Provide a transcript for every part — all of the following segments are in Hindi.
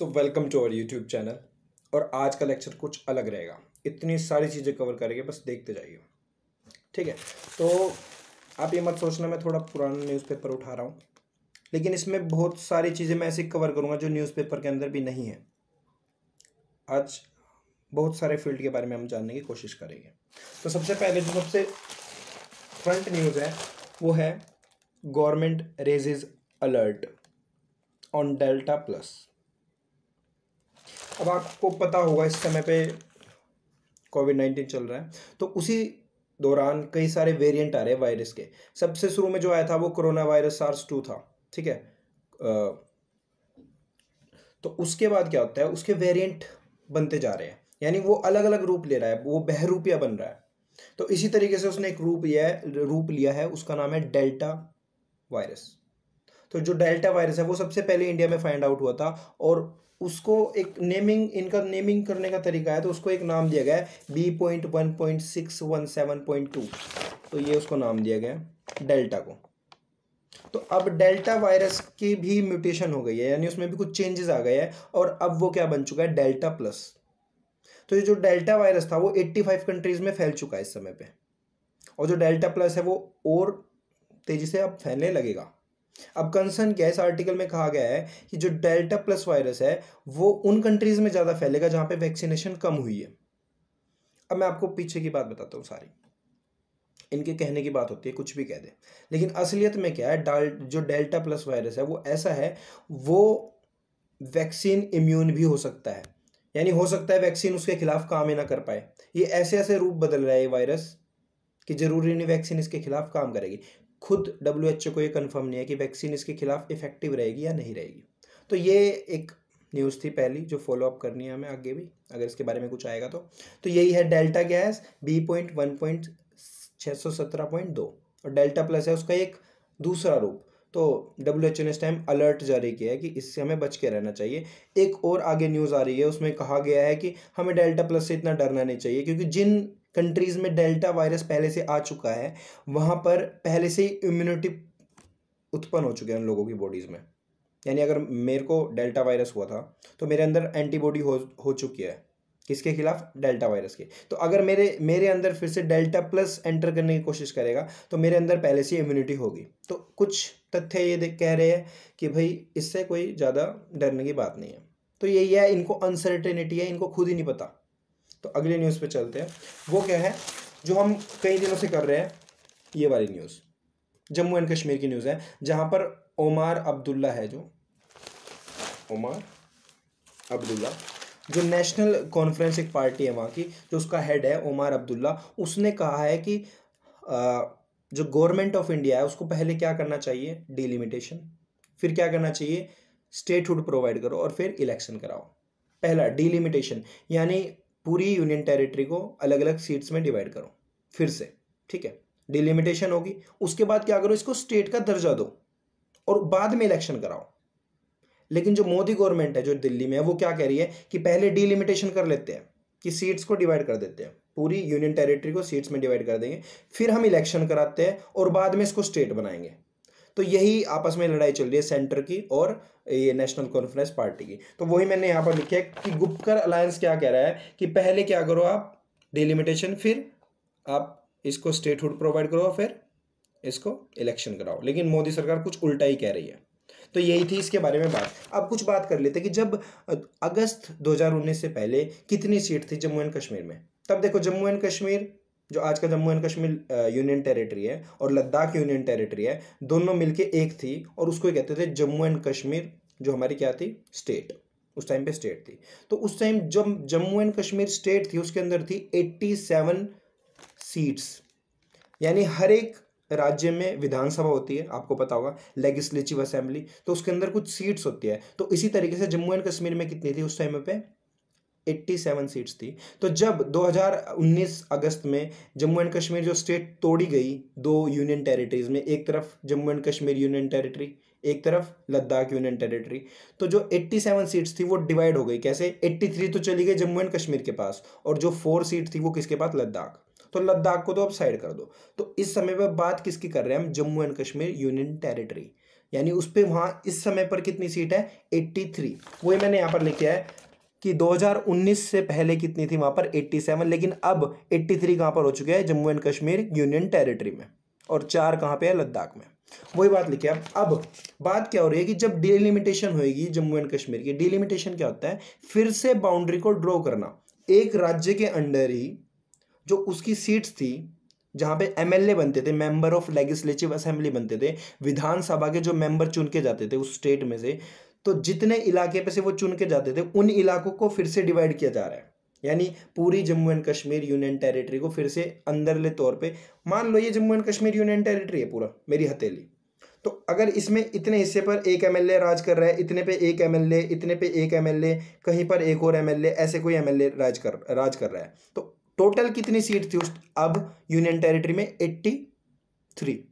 so welcome to our YouTube channel और आज का लेक्चर कुछ अलग रहेगा इतनी सारी चीज़ें कवर करेंगे बस देखते जाइए ठीक है तो आप ये मत सोचना मैं थोड़ा पुराना न्यूज़पेपर उठा रहा हूँ लेकिन इसमें बहुत सारी चीज़ें मैं ऐसे कवर करूँगा जो न्यूज़पेपर के अंदर भी नहीं है आज बहुत सारे फील्ड के बारे में हम जानने की कोशिश करेंगे तो सबसे पहले जो सबसे फ्रंट न्यूज़ है वो है government raises alert on delta plus अब आपको पता होगा इस समय पे कोविड नाइन्टीन चल रहा है तो उसी दौरान कई सारे वेरिएंट आ रहे हैं वायरस के सबसे शुरू में जो आया था वो कोरोना वायरस सार्स टू था ठीक है तो उसके बाद क्या होता है उसके वेरिएंट बनते जा रहे हैं यानी वो अलग अलग रूप ले रहा है वो बहरूपिया बन रहा है तो इसी तरीके से उसने एक रूप यह रूप लिया है उसका नाम है डेल्टा वायरस तो जो डेल्टा वायरस है वो सबसे पहले इंडिया में फाइंड आउट हुआ था और उसको एक नेमिंग इनका नेमिंग करने का तरीका है तो उसको एक नाम दिया गया है B point one point six one seven point two तो ये उसको नाम दिया गया है डेल्टा को तो अब डेल्टा वायरस की भी म्यूटेशन हो गई है यानी उसमें भी कुछ चेंजेस आ गए हैं और अब वो क्या बन चुका है डेल्टा प्लस तो ये जो डेल्टा वायरस था वो 85 कंट्रीज़ में फैल चुका है इस समय पे और जो डेल्टा प्लस है वो और तेज़ी से अब फैलने लगेगा अब कंसर्न क्या है इस आर्टिकल में कहा गया है कि जो डेल्टा प्लस वायरस है वो उन कंट्रीज़ में ज़्यादा फैलेगा जहां पे वैक्सीनेशन कम हुई है अब मैं आपको पीछे की बात बताता हूँ सारी इनके कहने की बात होती है कुछ भी कह दे लेकिन असलियत में क्या है डाल जो डेल्टा प्लस वायरस है वो ऐसा है वो वैक्सीन इम्यून भी हो सकता है यानी हो सकता है वैक्सीन उसके खिलाफ काम ही ना कर पाए ये ऐसे ऐसे रूप बदल रहा है ये वायरस कि जरूरी नहीं वैक्सीन इसके खिलाफ काम करेगी खुद डब्ल्यू एच ओ को ये कन्फर्म नहीं है कि वैक्सीन इसके खिलाफ इफेक्टिव रहेगी या नहीं रहेगी तो ये एक न्यूज़ थी पहली जो फॉलो अप करनी है हमें आगे भी अगर इसके बारे में कुछ आएगा तो तो यही है डेल्टा गैस बी पॉइंट वन पॉइंट छः सौ सत्रह पॉइंट दो और डेल्टा प्लस है उसका एक दूसरा रूप तो डब्ल्यू एच ओ ने इस टाइम अलर्ट जारी किया है कि इससे हमें बच के रहना चाहिए एक और आगे न्यूज़ आ रही है उसमें कहा गया है कि हमें डेल्टा प्लस से इतना डरना नहीं चाहिए क्योंकि जिन कंट्रीज़ में डेल्टा वायरस पहले से आ चुका है वहाँ पर पहले से ही इम्यूनिटी उत्पन्न हो चुके हैं उन लोगों की बॉडीज़ में यानी अगर मेरे को डेल्टा वायरस हुआ था तो मेरे अंदर एंटीबॉडी हो हो चुकी है किसके खिलाफ डेल्टा वायरस के तो अगर मेरे मेरे अंदर फिर से डेल्टा प्लस एंटर करने की कोशिश करेगा तो मेरे अंदर पहले से इम्यूनिटी होगी तो कुछ तथ्य ये कह रहे हैं कि भाई इससे कोई ज़्यादा डरने की बात नहीं है तो यही है इनको अनसर्टेनिटी है इनको खुद ही नहीं पता तो अगले न्यूज़ पे चलते हैं वो क्या है जो हम कई दिनों से कर रहे हैं ये वाली न्यूज़ जम्मू एंड कश्मीर की न्यूज़ है जहां पर ओमार अब्दुल्ला है जो ओमार अब्दुल्ला जो नेशनल कॉन्फ्रेंस एक पार्टी है वहां की जो उसका हेड है ओमार अब्दुल्ला उसने कहा है कि जो गवर्नमेंट ऑफ इंडिया है उसको पहले क्या करना चाहिए डिलिमिटेशन फिर क्या करना चाहिए स्टेटहुड प्रोवाइड करो और फिर इलेक्शन कराओ पहला डिलिमिटेशन यानी पूरी यूनियन टेरिटरी को अलग अलग सीट्स में डिवाइड करो फिर से ठीक है डिलिमिटेशन होगी उसके बाद क्या करो इसको स्टेट का दर्जा दो और बाद में इलेक्शन कराओ लेकिन जो मोदी गवर्नमेंट है जो दिल्ली में है वो क्या कह रही है कि पहले डिलिमिटेशन कर लेते हैं कि सीट्स को डिवाइड कर देते हैं पूरी यूनियन टेरिटरी को सीट्स में डिवाइड कर देंगे फिर हम इलेक्शन कराते हैं और बाद में इसको स्टेट बनाएंगे तो यही आपस में लड़ाई चल रही है सेंटर की और ये नेशनल कॉन्फ्रेंस पार्टी की तो वही मैंने यहाँ पर लिखा है कि गुप्तकर अलायंस क्या कह रहा है कि पहले क्या करो आप डिलिमिटेशन फिर आप इसको स्टेटहुड प्रोवाइड करो फिर इसको इलेक्शन कराओ लेकिन मोदी सरकार कुछ उल्टा ही कह रही है तो यही थी इसके बारे में बात अब कुछ बात कर लेते कि जब अगस्त 2019 से पहले कितनी सीट थी जम्मू एंड कश्मीर में तब देखो जम्मू एंड कश्मीर जो आज का Jammu and Kashmir union territory है और लद्दाख यूनियन टेरिटरी है दोनों मिलके एक थी और उसको ही कहते थे जम्मू एंड कश्मीर जो हमारी क्या थी स्टेट उस टाइम पे स्टेट थी तो उस टाइम जब जम्मू एंड कश्मीर स्टेट थी उसके अंदर थी एट्टी सेवन सीट्स यानी हर एक राज्य में विधानसभा होती है आपको पता होगा लेजिस्लेटिव असेंबली तो उसके अंदर कुछ सीट्स होती है तो इसी तरीके से जम्मू एंड कश्मीर में कितनी थी उस टाइम पे 87 सीट्स थी तो जब 2019 अगस्त में जम्मू एंड कश्मीर जो स्टेट तोड़ी गई दो यूनियन टेरिटरीज में एक तरफ Jammu and Kashmir union territory एक तरफ लद्दाख यूनियन टेरिटरी तो जो 87 सीट्स थी वो डिवाइड हो गई कैसे 83 तो चली गई जम्मू एंड कश्मीर के पास और जो फोर सीट थी वो किसके पास लद्दाख तो लद्दाख को तो अब साइड कर दो तो इस समय पर बात किसकी कर रहे हैं हम Jammu and Kashmir union territory यानी उस पर वहाँ इस समय पर कितनी सीट है 83 वही मैंने यहाँ पर लिखा है कि 2019 से पहले कितनी थी वहाँ पर 87 लेकिन अब 83 कहाँ पर हो चुके हैं Jammu and Kashmir union territory में और चार कहाँ पे है लद्दाख में वही बात लिखी अब अब बात क्या हो रही है कि जब डिलिमिटेशन होगी जम्मू एंड कश्मीर की डिलिमिटेशन क्या होता है फिर से बाउंड्री को ड्रॉ करना एक राज्य के अंडर ही जो उसकी सीट्स थी जहाँ पे एमएलए बनते थे मेंबर ऑफ लेजिस्लेटिव असेंबली बनते थे विधानसभा के जो मेंबर चुन के जाते थे उस स्टेट में से तो जितने इलाके पे से वो चुन के जाते थे उन इलाकों को फिर से डिवाइड किया जा रहा है यानी पूरी Jammu and Kashmir union territory को फिर से अंदरले तौर पे मान लो ये Jammu and Kashmir union territory है पूरा मेरी हथेली तो अगर इसमें इतने हिस्से पर एक एमएलए राज कर रहा है इतने पे एक एमएलए इतने पे एक एमएलए कहीं पर एक और एमएलए ऐसे कोई एमएलए राज कर राज कर रहा है तो टोटल कितनी सीट थी उस अब यूनियन टेरिटरी में एट्टी थ्री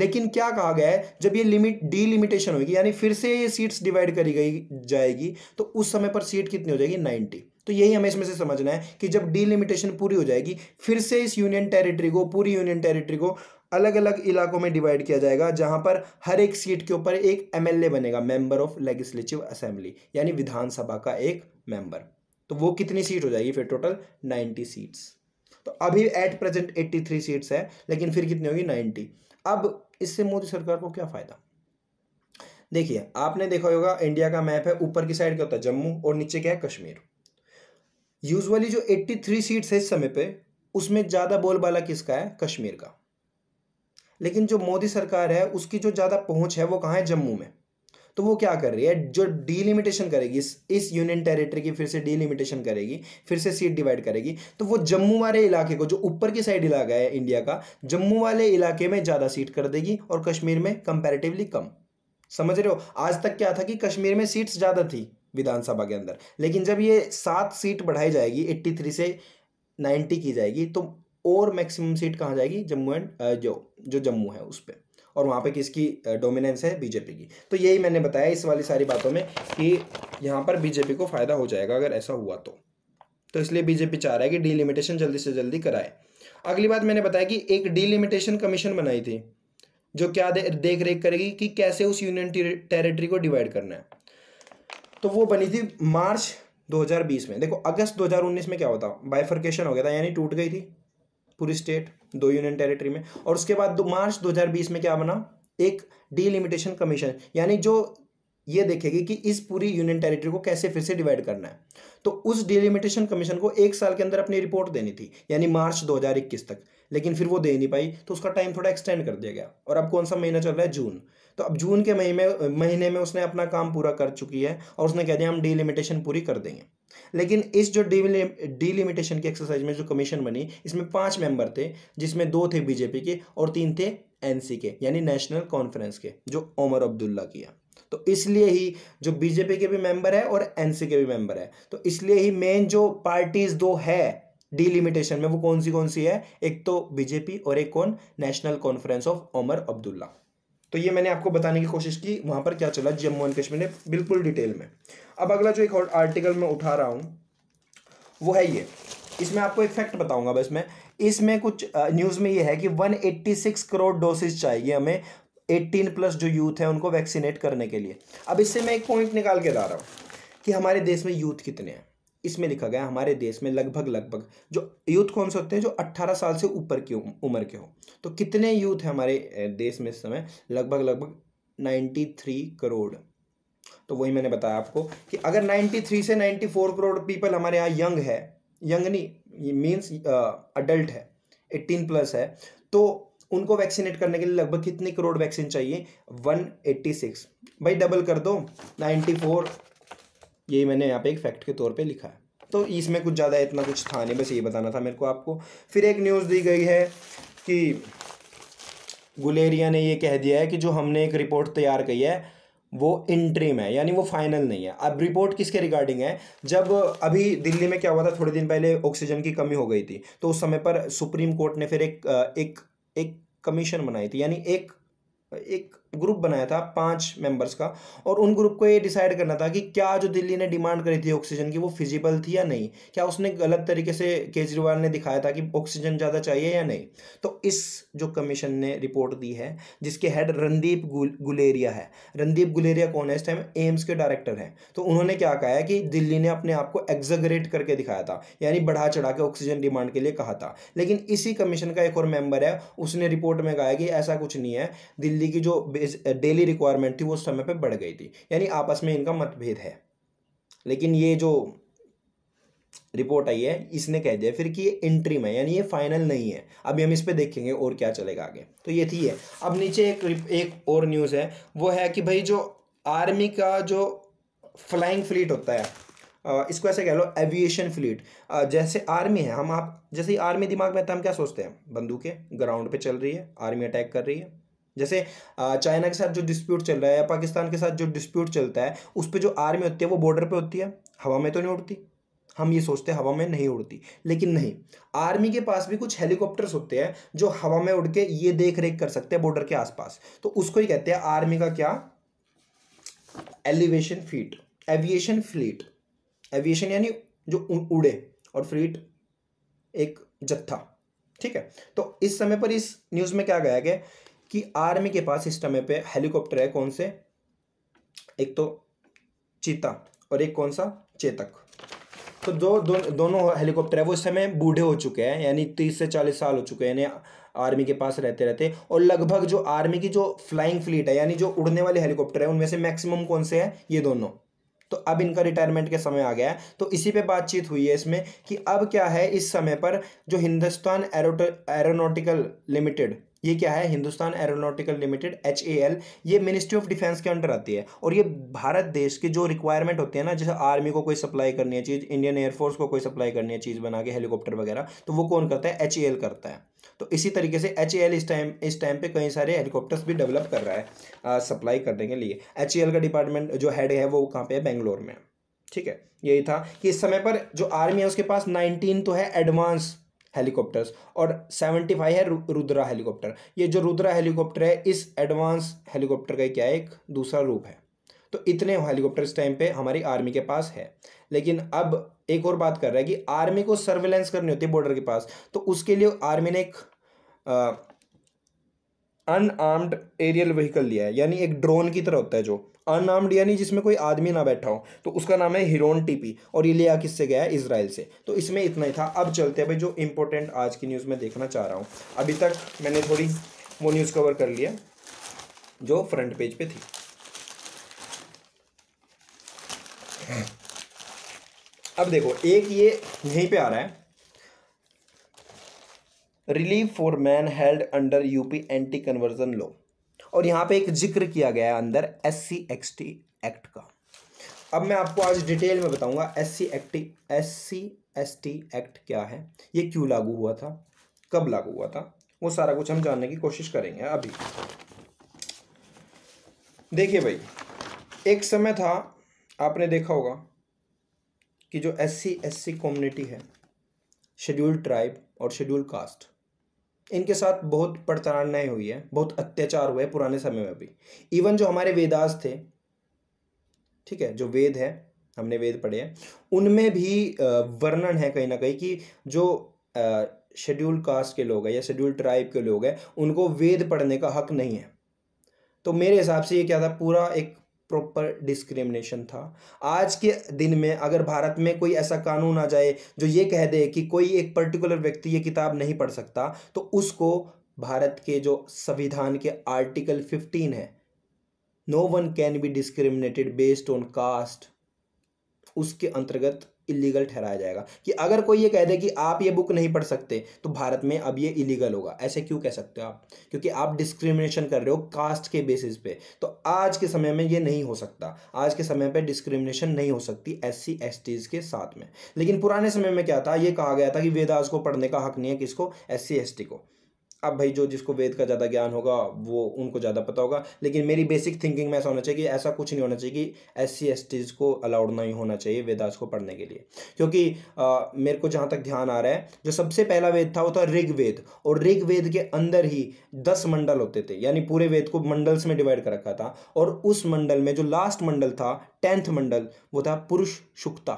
लेकिन क्या कहा गया है जब ये लिमिट डीलिमिटेशन होगी यानी फिर से ये सीट्स डिवाइड करी गई जाएगी तो उस समय पर सीट कितनी हो जाएगी नाइन्टी तो यही हमें इसमें से समझना है कि जब डीलिमिटेशन पूरी हो जाएगी फिर से इस यूनियन टेरिटरी को पूरी यूनियन टेरिटरी को अलग अलग इलाकों में डिवाइड किया जाएगा जहां पर हर एक सीट के ऊपर एक एमएलए बनेगा मेंबर ऑफ लेजिस्लेटिव असेंबली यानी विधानसभा का एक मेंबर तो वो कितनी सीट हो जाएगी फिर टोटल नाइन्टी सीट्स तो अभी at present eighty three seats है लेकिन फिर कितनी होगी नाइन्टी अब इससे मोदी सरकार को क्या फ़ायदा देखिए आपने देखा होगा इंडिया का मैप है ऊपर की साइड क्या होता है जम्मू और नीचे क्या है कश्मीर यूजुअली जो 83 सीट्स है इस समय पे उसमें ज़्यादा बोलबाला किसका है कश्मीर का लेकिन जो मोदी सरकार है उसकी जो ज़्यादा पहुंच है वो कहाँ है जम्मू में तो वो क्या कर रही है जो डीलिमिटेशन करेगी इस इस यूनियन टेरिटरी की फिर से डीलिमिटेशन करेगी फिर से सीट डिवाइड करेगी तो वो जम्मू वाले इलाके को जो ऊपर की साइड इलाका है इंडिया का जम्मू वाले इलाके में ज़्यादा सीट कर देगी और कश्मीर में कंपेरेटिवली कम समझ रहे हो आज तक क्या था कि कश्मीर में सीट्स ज़्यादा थी विधानसभा के अंदर लेकिन जब ये सात सीट बढ़ाई जाएगी एट्टी थ्री से नाइन्टी की जाएगी तो और मैक्सिमम सीट कहाँ जाएगी जम्मू एंड जो जो जम्मू है उस पर और वहाँ पे किसकी डोमिनेंस है बीजेपी की तो यही मैंने बताया इस वाली सारी बातों में कि यहाँ पर बीजेपी को फ़ायदा हो जाएगा अगर ऐसा हुआ तो तो इसलिए बीजेपी चाह रहा है कि डीलिमिटेशन जल्दी से जल्दी कराए अगली बात मैंने बताया कि एक डीलिमिटेशन कमीशन बनाई थी जो क्या दे, देख रेख करेगी कि कैसे उस यूनियन टेरिटरी को डिवाइड करना है तो वो बनी थी मार्च 2020 में देखो अगस्त 2019 में क्या होता बाइफर्केशन हो गया था यानी टूट गई थी पूरी स्टेट दो यूनियन टेरिटरी में और उसके बाद दो मार्च 2020 में क्या बना एक डीलिमिटेशन कमीशन यानी जो ये देखेगी कि इस पूरी यूनियन टेरिटरी को कैसे फिर से डिवाइड करना है तो उस डिलिमिटेशन कमीशन को एक साल के अंदर अपनी रिपोर्ट देनी थी यानी मार्च 2021 तक लेकिन फिर वो दे नहीं पाई तो उसका टाइम थोड़ा एक्सटेंड कर दिया गया और अब कौन सा महीना चल रहा है जून तो अब जून के महीने महीने में उसने अपना काम पूरा कर चुकी है और उसने कह दिया हम डिलिमिटेशन पूरी कर देंगे लेकिन इस जो डीलिमिटेशन की एक्सरसाइज में जो कमीशन बनी इसमें पांच मेंबर थे जिसमें दो थे बीजेपी के और तीन थे एनसी के यानी नेशनल कॉन्फ्रेंस के जो ओमर अब्दुल्ला की तो इसलिए ही जो बीजेपी के भी मेंबर है और एनसी के भी मेंबर है तो इसलिए ही मेन जो पार्टीज दो है डिलिमिटेशन में वो कौन सी कौन सी है एक तो बीजेपी और एक कौन national conference of Omar Abdullah तो ये मैंने आपको बताने की कोशिश की वहाँ पर क्या चला जम्मू एंड कश्मीर में बिल्कुल डिटेल में अब अगला जो एक और आर्टिकल मैं उठा रहा हूँ वो है ये इसमें आपको एक फैक्ट बताऊंगा बस मैं इसमें कुछ न्यूज़ में ये है कि वन करोड़ डोसेज चाहिए हमें 18 प्लस जो यूथ है उनको वैक्सीनेट करने के लिए अब इससे मैं एक पॉइंट निकाल के ला रहा हूँ कि हमारे देश में यूथ कितने हैं इसमें लिखा गया हमारे देश में लगभग लगभग जो यूथ कौन से होते हैं जो 18 साल से ऊपर की उम्र के हो तो कितने यूथ हैं हमारे देश में इस समय लगभग लगभग 93 करोड़ तो वही मैंने बताया आपको कि अगर 93 से 94 करोड़ पीपल हमारे यहाँ यंग है यंग नहीं मीन्स अडल्ट है 18 प्लस है तो उनको वैक्सीनेट करने के लिए लगभग कितनी करोड़ वैक्सीन चाहिए वन भाई डबल कर दो नाइन्टी यही मैंने यहाँ पे एक फैक्ट के तौर पे लिखा है तो इसमें कुछ ज़्यादा इतना कुछ था नहीं बस ये बताना था मेरे को आपको फिर एक न्यूज़ दी गई है कि गुलेरिया ने ये कह दिया है कि जो हमने एक रिपोर्ट तैयार की है वो इंट्रीम है यानी वो फाइनल नहीं है अब रिपोर्ट किसके रिगार्डिंग है जब अभी दिल्ली में क्या हुआ था थोड़े दिन पहले ऑक्सीजन की कमी हो गई थी तो उस समय पर सुप्रीम कोर्ट ने फिर एक एक एक कमीशन बनाई थी यानी एक एक ग्रुप बनाया था पांच मेंबर्स का और उन ग्रुप को ये डिसाइड करना था कि क्या जो दिल्ली ने डिमांड करी थी ऑक्सीजन की वो फिजिबल थी या नहीं क्या उसने गलत तरीके से केजरीवाल ने दिखाया था कि ऑक्सीजन ज़्यादा चाहिए या नहीं तो इस जो कमीशन ने रिपोर्ट दी है जिसके हेड रणदीप गुलेरिया है रणदीप गुलेरिया कौन है इस टाइम एम्स के डायरेक्टर हैं तो उन्होंने क्या कहा है कि दिल्ली ने अपने आप को एग्जगरेट करके दिखाया था यानी बढ़ा चढ़ा के ऑक्सीजन डिमांड के लिए कहा था लेकिन इसी कमीशन का एक और मेंबर है उसने रिपोर्ट में कहा कि ऐसा कुछ नहीं है दिल्ली की जो डेली रिक्वायरमेंट थी वो उस समय पे बढ़ गई थी यानी आपस में इनका मतभेद है लेकिन ये जो रिपोर्ट आई है इसने कह दिया फिर कि ये इंट्रीम है यानी ये फाइनल नहीं है अभी हम इस पर देखेंगे और क्या चलेगा आगे तो ये थी है अब नीचे एक एक और न्यूज़ है वो है कि भाई जो आर्मी का जो फ्लाइंग फ्लीट होता है इसको ऐसे कह लो एविएशन फ्लीट जैसे आर्मी है हम आप जैसे आर्मी दिमाग में आता है हम क्या सोचते हैं बंदूकें ग्राउंड पे चल रही है आर्मी अटैक कर रही है जैसे चाइना के साथ जो डिस्प्यूट चल रहा है या पाकिस्तान के साथ जो डिस्प्यूट चलता है उस पर जो आर्मी होती है वो बॉर्डर पर होती है हवा में तो नहीं उड़ती हम ये सोचते हैं हवा में नहीं उड़ती लेकिन नहीं आर्मी के पास भी कुछ हेलीकॉप्टर्स होते हैं जो हवा में उड़ के ये देख रेख कर सकते हैं बॉर्डर के आसपास तो उसको ही कहते हैं आर्मी का क्या elevation feet aviation fleet aviation यानी जो उड़े और फ्लीट एक जत्था ठीक है तो इस समय पर इस न्यूज़ में क्या गया गया कि आर्मी के पास इस समय पे हेलीकॉप्टर है कौन से एक तो चीता और एक कौन सा चेतक तो दो, दो, दोनों हेलीकॉप्टर है वो इस समय बूढ़े हो चुके हैं यानी तीस से चालीस साल हो चुके हैं यानी आर्मी के पास रहते रहते और लगभग जो आर्मी की जो फ्लाइंग फ्लीट है यानी जो उड़ने वाले हेलीकॉप्टर है उनमें से मैक्सिमम कौन से हैं ये दोनों तो अब इनका रिटायरमेंट के समय आ गया है तो इसी पे बातचीत हुई है इसमें कि अब क्या है इस समय पर जो हिंदुस्तान एरोनोटिकल लिमिटेड ये क्या है Hindustan aeronautical limited H A L ये मिनिस्ट्री ऑफ डिफेंस के अंडर आती है और ये भारत देश के जो रिक्वायरमेंट होती है ना जैसे आर्मी को कोई सप्लाई करनी है चीज़ इंडियन एयरफोर्स को कोई सप्लाई करनी है चीज़ बना के हेलीकॉप्टर वगैरह तो वो कौन करता है एच ए एल करता है तो इसी तरीके से एच एल इस टाइम इस टाइम पे कई सारे हेलीकॉप्टर्स भी डेवलप कर रहा है सप्लाई करने के लिए एच एल का डिपार्टमेंट जो हेड है वो कहाँ पे है बेंगलोर में ठीक है यही था कि इस समय पर जो आर्मी है उसके पास नाइनटीन तो है एडवांस हेलीकॉप्टर्स और सेवेंटी फाइव है रुद्रा हेलीकॉप्टर ये जो रुद्रा हेलीकॉप्टर है इस एडवांस हेलीकॉप्टर का क्या एक दूसरा रूप है तो इतने हेलीकॉप्टर इस टाइम पे हमारी आर्मी के पास है लेकिन अब एक और बात कर रहा है कि आर्मी को सर्वेलेंस करनी होती है बॉर्डर के पास तो उसके लिए आर्मी ने एक अनआर्म्ड एरियल व्हीकल लिया है यानी एक ड्रोन की तरह होता है जो अनआर्म्ड यानी जिसमें कोई आदमी ना बैठा हो तो उसका नाम है हिरोन टीपी और ये लिया किससे गया है इसराइल से तो इसमें इतना ही था अब चलते हैं भाई जो इंपॉर्टेंट आज की न्यूज़ में देखना चाह रहा हूँ अभी तक मैंने थोड़ी वो न्यूज़ कवर कर लिया जो फ्रंट पेज पे थी अब देखो एक ये यहीं पे आ रहा है relief for man held under UP anti conversion law और यहाँ पे एक जिक्र किया गया है अंदर एस सी टी एक्ट का अब मैं आपको आज डिटेल में बताऊंगा S C act S C S T act क्या है ये क्यों लागू हुआ था कब लागू हुआ था वो सारा कुछ हम जानने की कोशिश करेंगे अभी देखिए भाई एक समय था आपने देखा होगा कि जो S C S C community है शेड्यूल्ड ट्राइब और शेड्यूल्ड कास्ट इनके साथ बहुत पड़ताड़नाएं हुई है बहुत अत्याचार हुए पुराने समय में भी इवन जो हमारे वेदास थे ठीक है जो वेद है हमने वेद पढ़े हैं उनमें भी वर्णन है कहीं ना कहीं कि जो शेड्यूल कास्ट के लोग हैं या शेड्यूल ट्राइब के लोग हैं उनको वेद पढ़ने का हक नहीं है तो मेरे हिसाब से ये क्या था पूरा एक प्रॉपर डिस्क्रिमिनेशन था आज के दिन में अगर भारत में कोई ऐसा कानून आ जाए जो ये कह दे कि कोई एक पर्टिकुलर व्यक्ति ये किताब नहीं पढ़ सकता तो उसको भारत के जो संविधान के आर्टिकल फिफ्टीन है no one can be discriminated based on caste उसके अंतर्गत इलीगल ठहराया जाएगा कि अगर कोई ये कह दे कि आप ये बुक नहीं पढ़ सकते तो भारत में अब ये इलीगल होगा ऐसे क्यों कह सकते हो आप क्योंकि आप डिस्क्रिमिनेशन कर रहे हो कास्ट के बेसिस पे तो आज के समय में ये नहीं हो सकता आज के समय पर डिस्क्रिमिनेशन नहीं हो सकती एस सी एस के साथ में लेकिन पुराने समय में क्या था ये कहा गया था कि वेदास को पढ़ने का हक नहीं है किसको एस सी एस टी को अब भाई जो जिसको वेद का ज़्यादा ज्ञान होगा वो उनको ज़्यादा पता होगा लेकिन मेरी बेसिक थिंकिंग में ऐसा होना चाहिए कि ऐसा कुछ नहीं होना चाहिए कि एस सी एस टीज़ को अलाउड नहीं होना चाहिए वेदास को पढ़ने के लिए क्योंकि आ, मेरे को जहाँ तक ध्यान आ रहा है जो सबसे पहला वेद था वो था ऋग्वेद और ऋग्वेद के अंदर ही दस मंडल होते थे यानी पूरे वेद को मंडल्स में डिवाइड कर रखा था और उस मंडल में जो लास्ट मंडल था टेंथ मंडल वो था पुरुष शुक्ता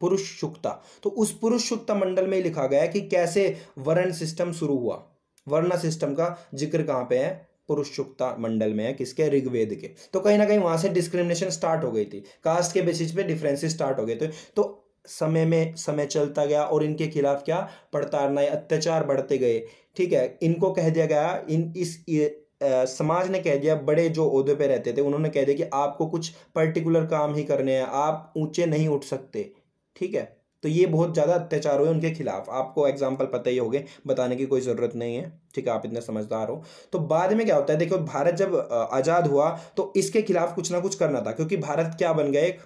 पुरुष शुक्ता तो उस पुरुष शुक्ता मंडल में लिखा गया कि कैसे वर्ण सिस्टम शुरू हुआ वर्णा सिस्टम का जिक्र कहाँ पे है पुरुषुक्ता मंडल में है किसके ऋग्वेद के तो कहीं ना कहीं वहां से डिस्क्रिमिनेशन स्टार्ट हो गई थी कास्ट के बेसिस पे डिफरेंसेस स्टार्ट हो गए थे तो समय में समय चलता गया और इनके खिलाफ क्या पड़ताड़नाएं अत्याचार बढ़ते गए ठीक है इनको कह दिया गया इन इस आ, समाज ने कह दिया बड़े जो अहदे पे रहते थे उन्होंने कह दिया कि आपको कुछ पर्टिकुलर काम ही करने हैं आप ऊंचे नहीं उठ सकते ठीक है तो ये बहुत ज़्यादा अत्याचार हुए उनके खिलाफ आपको एग्जाम्पल पता ही गए बताने की कोई ज़रूरत नहीं है ठीक है आप इतने समझदार हो तो बाद में क्या होता है देखो भारत जब आज़ाद हुआ तो इसके खिलाफ कुछ ना कुछ करना था क्योंकि भारत क्या बन गया एक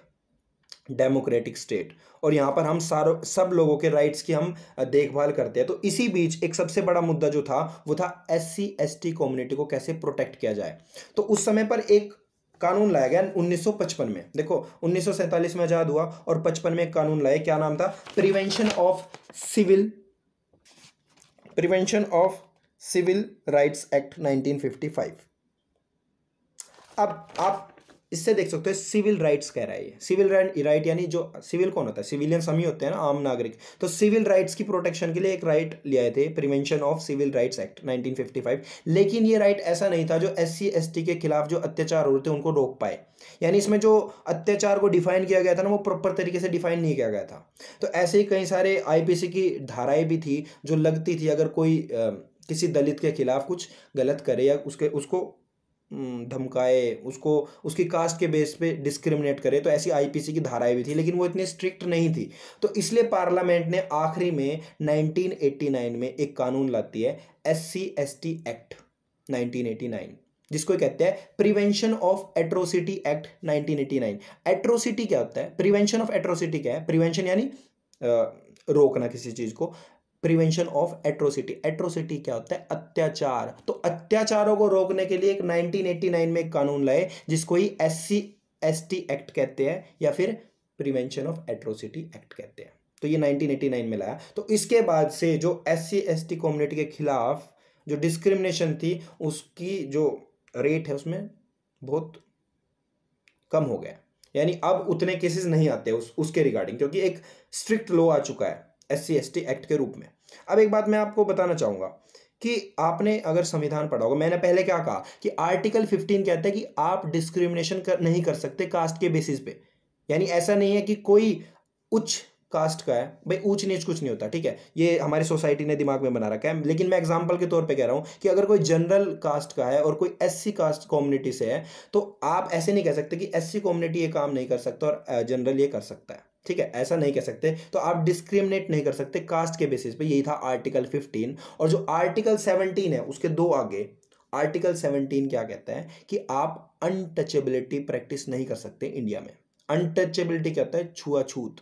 डेमोक्रेटिक स्टेट और यहाँ पर हम सारो सब लोगों के राइट्स की हम देखभाल करते हैं तो इसी बीच एक सबसे बड़ा मुद्दा जो था वो था S C S T community को कैसे प्रोटेक्ट किया जाए तो उस समय पर एक कानून लाया गया 1955 में देखो उन्नीस में आज़ाद हुआ और 55 में एक कानून लाया क्या नाम था prevention of civil prevention of civil rights act 1955 अब आप इससे देख सकते हो सिविल राइट्स कह रहा है ये सिविल राइट यानी जो सिविल कौन होता है सिविलियन हम ही होते हैं ना आम नागरिक तो सिविल राइट्स की प्रोटेक्शन के लिए एक राइट लिए थे prevention of civil rights act 1955 लेकिन ये राइट ऐसा नहीं था जो एस सी के खिलाफ जो अत्याचार हो रहे थे उनको रोक पाए यानी इसमें जो अत्याचार को डिफाइन किया गया था ना वो प्रॉपर तरीके से डिफाइन नहीं किया गया था तो ऐसे ही कई सारे आई की धाराएं भी थी जो लगती थी अगर कोई किसी दलित के खिलाफ कुछ गलत करे या उसके उसको हम्म, धमकाए उसको उसकी कास्ट के बेस पे डिस्क्रिमिनेट करे तो ऐसी आईपीसी की धाराएं भी थी लेकिन वो इतनी स्ट्रिक्ट नहीं थी तो इसलिए पार्लियामेंट ने आखिरी में 1989 में एक कानून लाती है S C S T act 1989 जिसको कहते हैं prevention of atrocity act 1989 atrocity क्या होता है प्रिवेंशन ऑफ एट्रोसिटी क्या है प्रिवेंशन यानी रोकना किसी चीज़ को प्रिवेंशन ऑफ एट्रोसिटी एट्रोसिटी क्या होता है अत्याचार तो अत्याचारों को रोकने के लिए एक 1989 में एक कानून लाए जिसको ही S C S T act कहते हैं या फिर प्रिवेंशन ऑफ एट्रोसिटी एक्ट कहते हैं तो ये 1989 में लाया तो इसके बाद से जो S C S T community के खिलाफ जो डिस्क्रिमिनेशन थी उसकी जो रेट है उसमें बहुत कम हो गया यानी अब उतने केसेस नहीं आते उस उसके रिगार्डिंग क्योंकि एक स्ट्रिक्ट लॉ आ चुका है एस सी एक्ट के रूप में अब एक बात मैं आपको बताना चाहूँगा कि आपने अगर संविधान पढ़ा होगा मैंने पहले क्या कहा कि आर्टिकल 15 कहता है कि आप डिस्क्रिमिनेशन कर नहीं कर सकते कास्ट के बेसिस पे यानी ऐसा नहीं है कि कोई उच्च कास्ट का है भाई ऊंच नीच कुछ नहीं होता ठीक है ये हमारी सोसाइटी ने दिमाग में बना रखा है लेकिन मैं एग्जाम्पल के तौर पे कह रहा हूँ कि अगर कोई जनरल कास्ट का है और कोई एससी कास्ट कम्युनिटी से है तो आप ऐसे नहीं कह सकते कि एससी कम्युनिटी ये काम नहीं कर सकता और जनरल ये कर सकता है ठीक है ऐसा नहीं कह सकते तो आप डिस्क्रिमिनेट नहीं कर सकते कास्ट के बेसिस पे यही था आर्टिकल फिफ्टीन और जो आर्टिकल सेवनटीन है उसके दो आगे आर्टिकल सेवनटीन क्या कहता है कि आप अनटचेबिलिटी प्रैक्टिस नहीं कर सकते इंडिया में अनटचेबिलिटी कहता है छुआछूत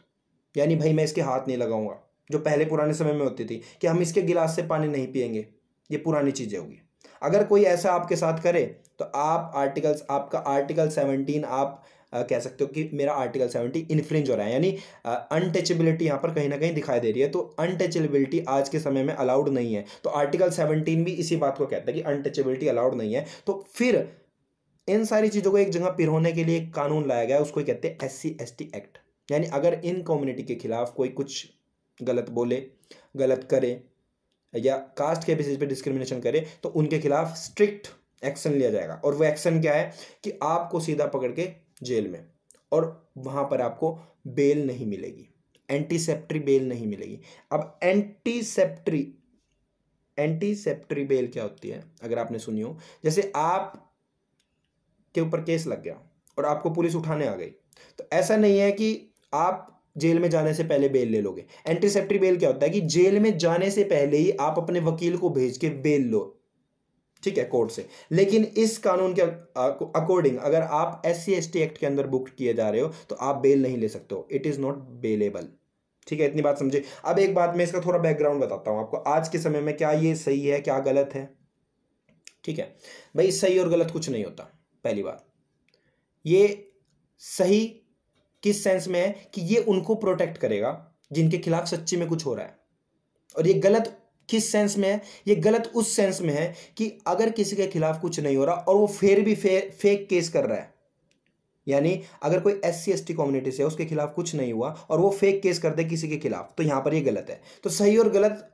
यानी भाई मैं इसके हाथ नहीं लगाऊंगा जो पहले पुराने समय में होती थी कि हम इसके गिलास से पानी नहीं पियेंगे ये पुरानी चीज़ें होगी अगर कोई ऐसा आपके साथ करे तो आप आर्टिकल्स आपका आर्टिकल सेवनटीन आप कह सकते हो कि मेरा आर्टिकल सेवेंटी इन्फ्रिंज हो रहा है यानी अनटचेबिलिटी यहाँ पर कहीं ना कहीं दिखाई दे रही है तो अनटचेबिलिटी आज के समय में अलाउड नहीं है तो आर्टिकल सेवनटीन भी इसी बात को कहता है कि अनटचेबिलिटी अलाउड नहीं है तो फिर इन सारी चीज़ों को एक जगह पिरोने के लिए एक कानून लाया गया उसको कहते हैं एस सी एक्ट यानी अगर इन कम्युनिटी के खिलाफ कोई कुछ गलत बोले गलत करे या कास्ट के बेसिस पे डिस्क्रिमिनेशन करे तो उनके खिलाफ स्ट्रिक्ट एक्शन लिया जाएगा और वो एक्शन क्या है कि आपको सीधा पकड़ के जेल में और वहाँ पर आपको बेल नहीं मिलेगी एंटीसेप्ट्री बेल नहीं मिलेगी अब एंटीसेप्ट्री एंटीसेप्ट्री बेल क्या होती है अगर आपने सुनी हो जैसे आप के ऊपर केस लग गया और आपको पुलिस उठाने आ गई तो ऐसा नहीं है कि आप जेल में जाने से पहले बेल ले लोगे एंटीसेप्ट्री बेल क्या होता है कि जेल में जाने से पहले ही आप अपने वकील को भेज के बेल लो ठीक है कोर्ट से लेकिन इस कानून के अकॉर्डिंग अगर आप S C S T act के अंदर बुक किए जा रहे हो तो आप बेल नहीं ले सकते हो इट इज़ नॉट बेलेबल ठीक है इतनी बात समझे अब एक बात मैं इसका थोड़ा बैकग्राउंड बताता हूँ आपको आज के समय में क्या ये सही है क्या गलत है ठीक है भाई सही और गलत कुछ नहीं होता पहली बात ये सही किस सेंस में है कि ये उनको प्रोटेक्ट करेगा जिनके खिलाफ सच्ची में कुछ हो रहा है और ये गलत किस सेंस में है ये गलत उस सेंस में है कि अगर किसी के खिलाफ कुछ नहीं हो रहा और वो फिर भी फे, फेक केस कर रहा है यानी अगर कोई S C S T community से उसके खिलाफ कुछ नहीं हुआ और वो फेक केस कर दे किसी के खिलाफ तो यहाँ पर ये गलत है तो सही और गलत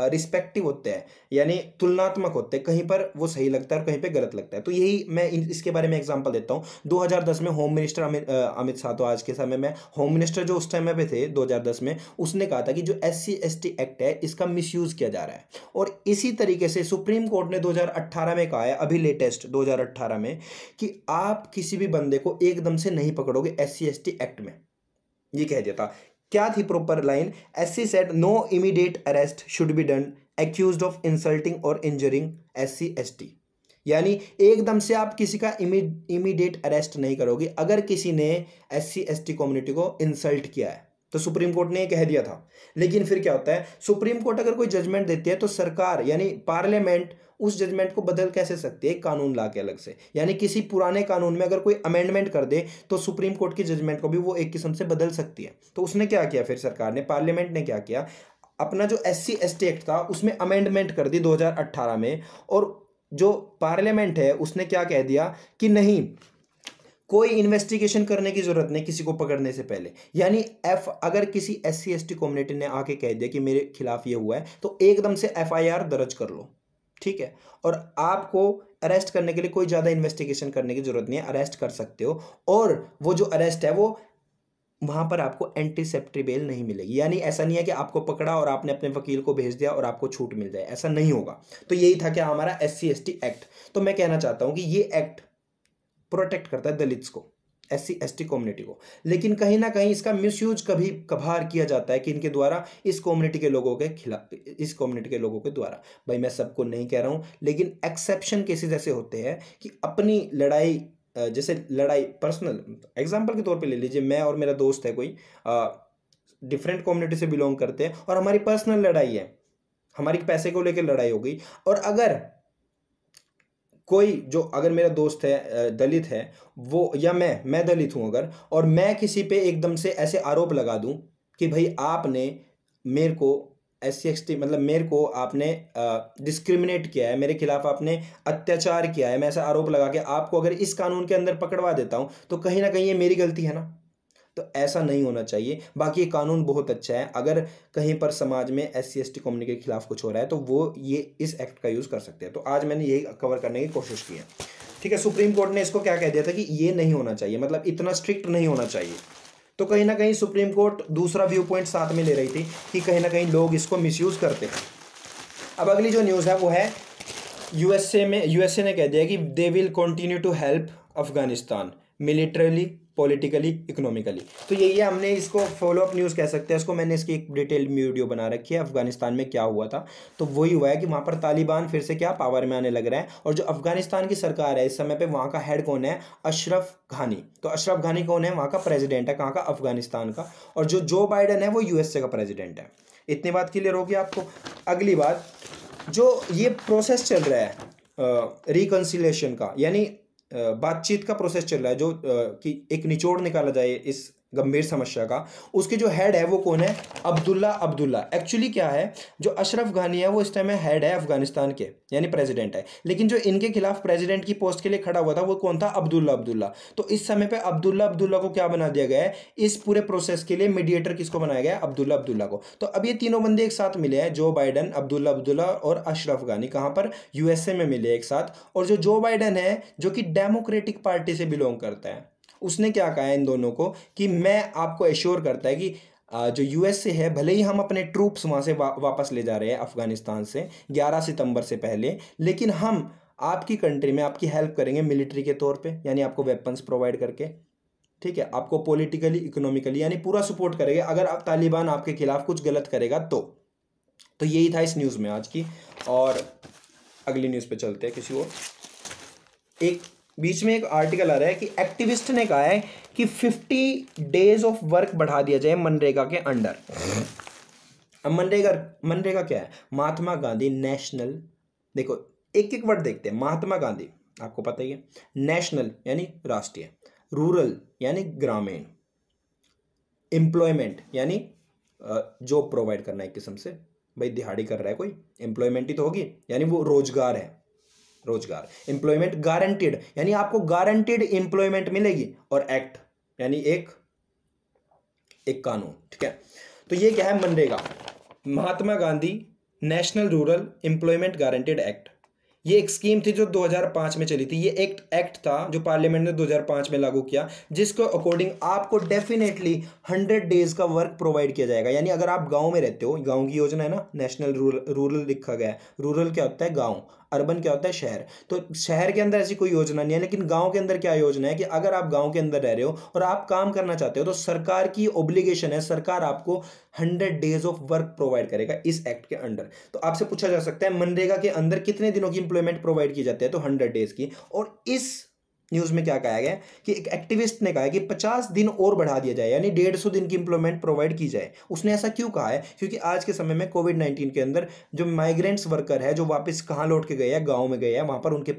रिस्पेक्टिव होते हैं यानी तुलनात्मक होते हैं कहीं पर वो सही लगता है और कहीं पे गलत लगता है तो यही मैं इसके बारे में एग्जांपल देता हूँ 2010 में होम मिनिस्टर अमित अमित शाह तो आज के समय में होम मिनिस्टर जो उस टाइम पे थे 2010 में उसने कहा था कि जो S C S T act है इसका मिस किया जा रहा है और इसी तरीके से सुप्रीम कोर्ट ने दो में कहा है अभी लेटेस्ट दो में कि आप किसी भी बंदे को एकदम से नहीं पकड़ोगे एस सी एक्ट में ये कह दिया था क्या थी proper line S C said no immediate arrest should be done accused of insulting और injuring S C S T यानी एकदम से आप किसी का इमीडिएट अरेस्ट नहीं करोगे अगर किसी ने S C S T community को इंसल्ट किया है तो सुप्रीम कोर्ट ने यह कह दिया था लेकिन फिर क्या होता है सुप्रीम कोर्ट अगर कोई जजमेंट देती है तो सरकार यानी पार्लियामेंट उस जजमेंट को बदल कैसे सकती है कानून ला के अलग से यानी किसी पुराने कानून में अगर कोई अमेंडमेंट कर दे तो सुप्रीम कोर्ट की जजमेंट को भी वो एक किस्म से बदल सकती है तो उसने क्या किया फिर सरकार ने पार्लियामेंट ने क्या किया अपना जो S C S T act था उसमें अमेंडमेंट कर दी 2018 में और जो पार्लियामेंट है उसने क्या कह दिया कि नहीं कोई इन्वेस्टिगेशन करने की ज़रूरत नहीं किसी को पकड़ने से पहले यानी एफ अगर किसी S C S T community ने आके कह दिया कि मेरे खिलाफ ये हुआ है तो एकदम से एफ आई आर दर्ज कर लो ठीक है और आपको अरेस्ट करने के लिए कोई ज़्यादा इन्वेस्टिगेशन करने की ज़रूरत नहीं है अरेस्ट कर सकते हो और वो जो अरेस्ट है वो वहाँ पर आपको एंटीसेप्टी बेल नहीं मिलेगी यानी ऐसा नहीं है कि आपको पकड़ा और आपने अपने वकील को भेज दिया और आपको छूट मिल जाए ऐसा नहीं होगा तो यही था क्या हमारा एस सी एक्ट तो मैं कहना चाहता हूँ कि ये एक्ट प्रोटेक्ट करता है दलित्स को S C S T community को लेकिन कहीं ना कहीं इसका मिसयूज कभी कभार किया जाता है कि इनके द्वारा इस कम्युनिटी के लोगों के खिलाफ इस कम्युनिटी के लोगों के द्वारा भाई मैं सबको नहीं कह रहा हूँ लेकिन एक्सेप्शन केसेस ऐसे होते हैं कि अपनी लड़ाई जैसे लड़ाई पर्सनल एग्जाम्पल के तौर पर ले लीजिए मैं और मेरा दोस्त है कोई डिफरेंट कम्युनिटी से बिलोंग करते हैं और हमारी पर्सनल लड़ाई है हमारी पैसे को लेकर लड़ाई हो गई और अगर कोई जो अगर मेरा दोस्त है दलित है वो या मैं मैं दलित हूँ अगर और मैं किसी पे एकदम से ऐसे आरोप लगा दूँ कि भाई आपने मेरे को एस सी मतलब मेरे को आपने डिस्क्रिमिनेट किया है मेरे खिलाफ आपने अत्याचार किया है मैं ऐसा आरोप लगा के आपको अगर इस कानून के अंदर पकड़वा देता हूँ तो कहीं ना कहीं ये मेरी गलती है ना तो ऐसा नहीं होना चाहिए बाकी ये कानून बहुत अच्छा है अगर कहीं पर समाज में S C S T community के खिलाफ कुछ हो रहा है तो वो ये इस एक्ट का यूज़ कर सकते हैं तो आज मैंने यही कवर करने की कोशिश की है ठीक है सुप्रीम कोर्ट ने इसको क्या कह दिया था कि ये नहीं होना चाहिए मतलब इतना स्ट्रिक्ट नहीं होना चाहिए तो कहीं ना कहीं सुप्रीम कोर्ट दूसरा व्यू पॉइंट साथ में ले रही थी कि कहीं ना कहीं लोग इसको मिसयूज़ करते हैं अब अगली जो न्यूज़ है वो है यूएसए में यूएसए ने कह दिया कि they will continue to help Afghanistan militarily politically economically तो यही है हमने इसको फॉलो अप न्यूज़ कह सकते हैं इसको मैंने इसकी एक डिटेल वीडियो बना रखी है अफगानिस्तान में क्या हुआ था तो वही हुआ है कि वहाँ पर तालिबान फिर से क्या पावर में आने लग रहे हैं और जो अफगानिस्तान की सरकार है इस समय पर वहाँ का हेड कौन है अशरफ घानी तो अशरफ घानी कौन है वहाँ का प्रेजिडेंट है कहाँ का अफगानिस्तान का और जो जो बाइडन है वो यू का प्रेजिडेंट है इतनी बात क्लियर होगी आपको अगली बात जो ये प्रोसेस चल रहा है रिकन्सिलेशन का यानी बातचीत का प्रोसेस चल रहा है जो कि एक निचोड़ निकाला जाए इस गंभीर समस्या का उसके जो हेड है वो कौन है अब्दुल्ला अब्दुल्ला एक्चुअली क्या है जो अशरफ घानी है वो इस टाइम हेड है अफगानिस्तान के यानी प्रेसिडेंट है लेकिन जो इनके खिलाफ प्रेसिडेंट की पोस्ट के लिए खड़ा हुआ था वो कौन था अब्दुल्ला अब्दुल्ला तो इस समय पर अब्दुल्ला अब्दुल्ला को क्या बना दिया गया है इस पूरे प्रोसेस के लिए मीडिएटर किसको बनाया गया अब्दुल्ला अब्दुल्ला को तो अब ये तीनों बंदे एक साथ मिले हैं जो बाइडन अब्दुल्ला अब्दुल्ला और अशरफ घानी कहाँ पर यूएसए में मिले एक साथ और जो जो बाइडन है जो कि डेमोक्रेटिक पार्टी से बिलोंग करता है उसने क्या कहा है इन दोनों को कि मैं आपको एश्योर करता है कि जो यूएस से है भले ही हम अपने ट्रूप्स वहाँ से वा, वापस ले जा रहे हैं अफ़गानिस्तान से 11 सितंबर से पहले लेकिन हम आपकी कंट्री में आपकी हेल्प करेंगे मिलिट्री के तौर पे यानी आपको वेपन्स प्रोवाइड करके ठीक है आपको पॉलिटिकली इकोनॉमिकली यानी पूरा सपोर्ट करेंगे अगर आप तालिबान आपके खिलाफ कुछ गलत करेगा तो तो यही था इस न्यूज़ में आज की और अगली न्यूज़ पे चलते हैं किसी और एक बीच में एक आर्टिकल आ रहा है कि एक्टिविस्ट ने कहा है कि फिफ्टी डेज ऑफ वर्क बढ़ा दिया जाए मनरेगा के अंडर अब मनरेगा मनरेगा क्या है महात्मा गांधी नेशनल देखो एक एक वर्ड देखते हैं महात्मा गांधी आपको पता ही है नेशनल यानी राष्ट्रीय रूरल यानी ग्रामीण एम्प्लॉयमेंट यानी जॉब प्रोवाइड करना है किस्म से भाई दिहाड़ी कर रहा है कोई एम्प्लॉयमेंट ही तो होगी यानी वो रोजगार है रोजगार एम्प्लॉयमेंट गारंटेड यानी आपको गारंटेड एम्प्लॉयमेंट मिलेगी और एक्ट यानी एक एक कानून ठीक है तो ये क्या है MNREGA Mahatma Gandhi national rural employment guaranteed act ये एक स्कीम थी जो 2005 में चली थी ये एक एक्ट था जो पार्लियामेंट ने 2005 में लागू किया जिसको अकॉर्डिंग आपको डेफिनेटली 100 डेज का वर्क प्रोवाइड किया जाएगा यानी अगर आप गांव में रहते हो गांव की योजना है ना नेशनल रूरल रूरल लिखा गया है रूरल क्या होता है गांव अर्बन क्या होता है शहर तो शहर के अंदर ऐसी कोई योजना नहीं है लेकिन गांव के अंदर क्या योजना है कि अगर आप गांव के अंदर रह रहे हो और आप काम करना चाहते हो तो सरकार की ओब्लिगेशन है सरकार आपको hundred days of work provide करेगा इस एक्ट के अंडर तो आपसे पूछा जा सकता है मनरेगा के अंदर कितने दिनों की इंप्लॉयमेंट प्रोवाइड की जाती है तो हंड्रेड डेज की और इस न्यूज़ में क्या कहा गया कि एक एक्टिविस्ट ने कहा कि पचास दिन और बढ़ा दिया जाए यानी डेढ़ सौ दिन की इंप्लॉयमेंट प्रोवाइड की जाए उसने ऐसा क्यों कहा है क्योंकि आज के समय में कोविड 19 के अंदर जो माइग्रेंट्स वर्कर है जो वापस कहाँ लौट के गए हैं गांव में गए हैं वहां पर उनके